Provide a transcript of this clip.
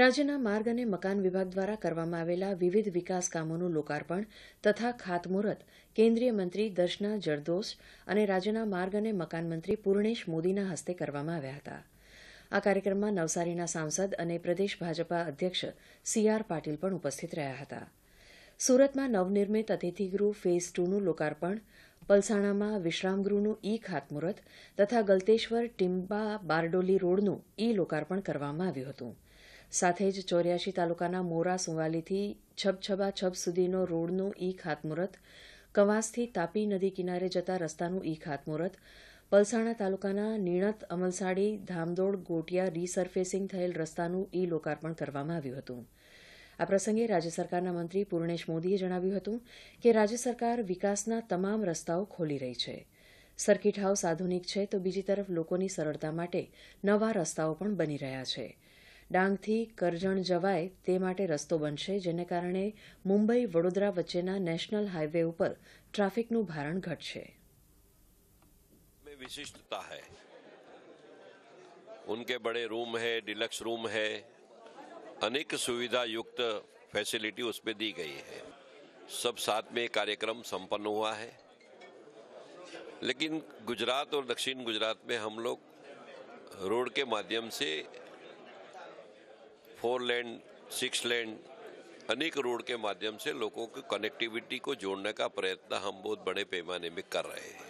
રાજ્યના માર્ગ અને મકાન વિભાગ દ્વારા કરવામાં આવેલા વિવિધ વિકાસ કામોનું લોકાર્પણ તથા ખાતમુહૂર્ત કેન્દ્રીય મંત્રી દર્શના જરદોશ અને રાજ્યના માર્ગ અને મકાન મંત્રી પૂર્ણેશ મોદીના હસ્તે કરવામાં આવ્યા હતા આ કાર્યક્રમમાં નવસારીના સાંસદ અને પ્રદેશ ભાજપા અધ્યક્ષ સી આર પાટીલ પણ ઉપસ્થિત રહ્યા હતા સુરતમાં નવનિર્મિત અતિથિગૃહ ફેઝ ટુનું લોકાર્પણ પલસાણામાં વિશ્રામગૃહનું ઇ ખાતમુહૂર્ત તથા ગલતેશ્વર ટિમ્બા બારડોલી રોડનું ઇ લોકાર્પણ કરવામાં આવ્યું હતું સાથે જ ચોર્યાસી તાલુકાના મોરા સુવાલીથી છબછબા છબ સુધીનો રોડનું ઈ ખાતમુહૂર્ત કવાસથી તાપી નદી કિનારે જતા રસ્તાનું ઈ ખાતમુહૂર્ત પલસાણા તાલુકાના નીણત અમલસાડી ધામદોડ ગોટિયા રીસર્ફેસિંગ થયેલ રસ્તાનું ઈ લોકાર્પણ કરવામાં આવ્યું હતું આ પ્રસંગે રાજ્ય સરકારના મંત્રી પૂર્ણેશ મોદીએ જણાવ્યું હતું કે રાજ્ય સરકાર વિકાસના તમામ રસ્તાઓ ખોલી રહી છે સર્કિટ હાઉસ આધુનિક છે તો બીજી તરફ લોકોની સરળતા માટે નવા રસ્તાઓ પણ બની રહ્યા છે ડાંગથી કરજણ જવાય તે માટે રસ્તો બનશે જેને કારણે મુંબઈ વડોદરા વચ્ચેના નેશનલ હાઈવે ઉપર ટ્રાફિકનું ભારણ ઘટશે વિશિષ્ટતા હૈ उनके बड़े रूम है डिलक्स रूम है अनेक सुविधा युक्त फैसिलिटी उसमें दी गई है सब साथ में कार्यक्रम संपन्न हुआ है लेकिन गुजरात और दक्षिण गुजरात में हम लोग रोड के माध्यम से फोर लेन सिक्स लेन अनेक रोड के माध्यम से लोगों को कनेक्टिविटी को जोड़ने का प्रयत्न हम बहुत बड़े पैमाने में कर रहे हैं